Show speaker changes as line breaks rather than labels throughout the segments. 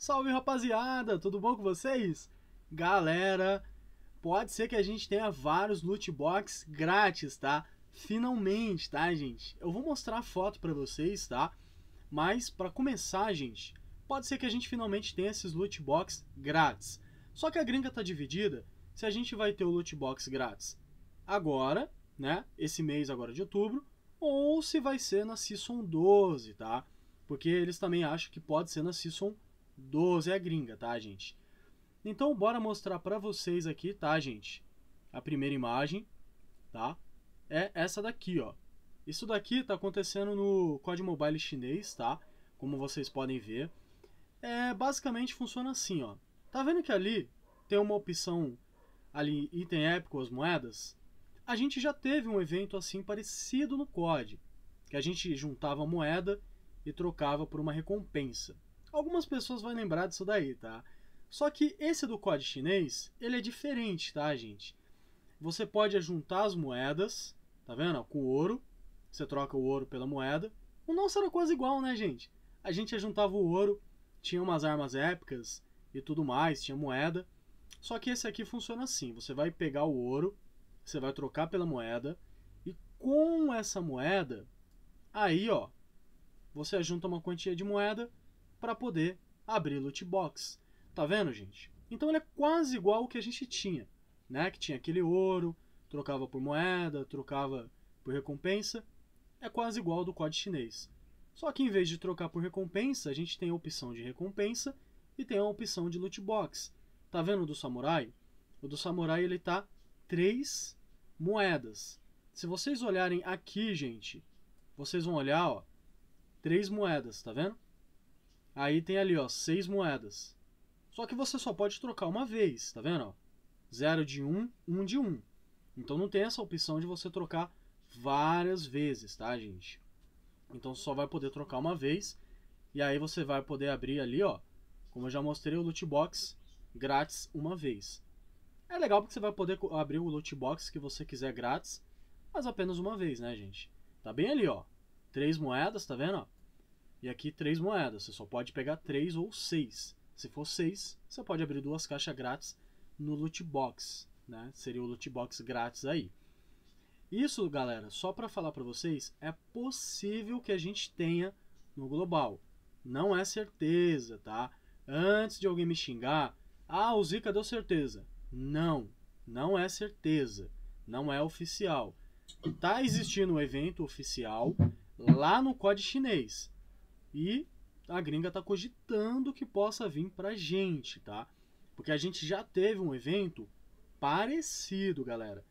Salve rapaziada, tudo bom com vocês? Galera, pode ser que a gente tenha vários loot box grátis, tá? Finalmente, tá, gente? Eu vou mostrar a foto para vocês, tá? Mas para começar, gente, pode ser que a gente finalmente tenha esses loot box grátis. Só que a gringa tá dividida se a gente vai ter o loot box grátis agora, né? Esse mês agora de outubro, ou se vai ser na Season 12, tá? Porque eles também acham que pode ser na Season 12. 12 é gringa, tá, gente? Então, bora mostrar para vocês aqui, tá, gente? A primeira imagem, tá? É essa daqui, ó. Isso daqui tá acontecendo no código Mobile chinês, tá? Como vocês podem ver. É, basicamente funciona assim, ó. Tá vendo que ali tem uma opção ali, item épico, as moedas? A gente já teve um evento assim parecido no COD, que a gente juntava moeda e trocava por uma recompensa. Algumas pessoas vão lembrar disso daí, tá? Só que esse do COD chinês, ele é diferente, tá, gente? Você pode juntar as moedas, tá vendo? Com o ouro. Você troca o ouro pela moeda. O nosso era quase igual, né, gente? A gente juntava o ouro, tinha umas armas épicas e tudo mais, tinha moeda. Só que esse aqui funciona assim: você vai pegar o ouro, você vai trocar pela moeda, e com essa moeda, aí ó, você junta uma quantia de moeda para poder abrir loot box. Tá vendo, gente? Então ele é quase igual ao que a gente tinha, né? Que tinha aquele ouro, trocava por moeda, trocava por recompensa. É quase igual ao do código chinês. Só que em vez de trocar por recompensa, a gente tem a opção de recompensa e tem a opção de loot box. Tá vendo o do samurai? O do samurai ele tá 3 moedas. Se vocês olharem aqui, gente, vocês vão olhar, ó, 3 moedas, tá vendo? Aí tem ali, ó, seis moedas. Só que você só pode trocar uma vez, tá vendo? Ó? Zero de um, um de um. Então não tem essa opção de você trocar várias vezes, tá, gente? Então só vai poder trocar uma vez. E aí você vai poder abrir ali, ó. Como eu já mostrei, o loot box grátis uma vez. É legal porque você vai poder abrir o loot box que você quiser grátis, mas apenas uma vez, né, gente? Tá bem ali, ó. Três moedas, tá vendo? E aqui três moedas, você só pode pegar três ou seis. Se for seis, você pode abrir duas caixas grátis no loot box, né? Seria o loot box grátis aí. Isso, galera, só para falar para vocês, é possível que a gente tenha no global. Não é certeza, tá? Antes de alguém me xingar, ah, o Zika deu certeza. Não, não é certeza, não é oficial. Tá existindo um evento oficial lá no código chinês. E a gringa está cogitando que possa vir para a gente, tá? Porque a gente já teve um evento parecido, galera.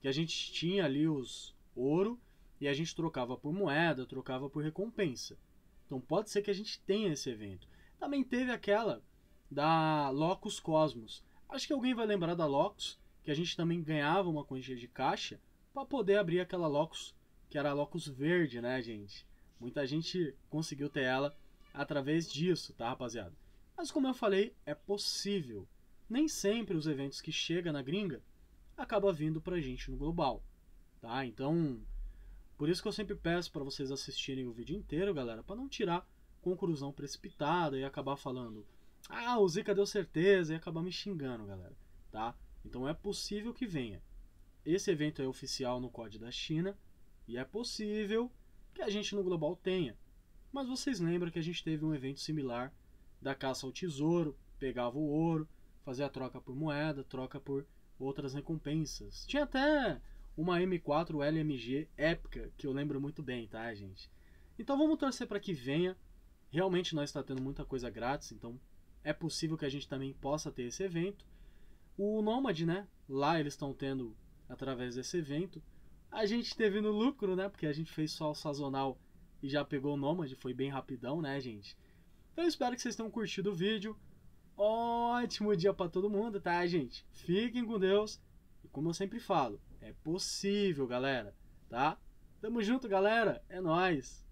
Que a gente tinha ali os ouro e a gente trocava por moeda, trocava por recompensa. Então pode ser que a gente tenha esse evento. Também teve aquela da Locus Cosmos. Acho que alguém vai lembrar da Locus, que a gente também ganhava uma quantia de caixa para poder abrir aquela Locus, que era a Locus verde, né, gente? Muita gente conseguiu ter ela através disso, tá, rapaziada? Mas como eu falei, é possível. Nem sempre os eventos que chegam na gringa acaba vindo pra gente no global, tá? Então, por isso que eu sempre peço para vocês assistirem o vídeo inteiro, galera, para não tirar conclusão precipitada e acabar falando, ah, o Zika deu certeza e acabar me xingando, galera, tá? Então é possível que venha. Esse evento é oficial no código da China e é possível que a gente no global tenha. Mas vocês lembram que a gente teve um evento similar da caça ao tesouro, pegava o ouro, fazia a troca por moeda, troca por outras recompensas. Tinha até uma M4 LMG épica que eu lembro muito bem, tá, gente? Então vamos torcer para que venha. Realmente nós está tendo muita coisa grátis, então é possível que a gente também possa ter esse evento. O Nomad, né? Lá eles estão tendo através desse evento a gente teve no lucro, né? Porque a gente fez só o sazonal e já pegou o Nômade, foi bem rapidão, né, gente? Então eu espero que vocês tenham curtido o vídeo. Ótimo dia para todo mundo, tá, gente? Fiquem com Deus. E como eu sempre falo, é possível, galera, tá? Tamo junto, galera. É nós.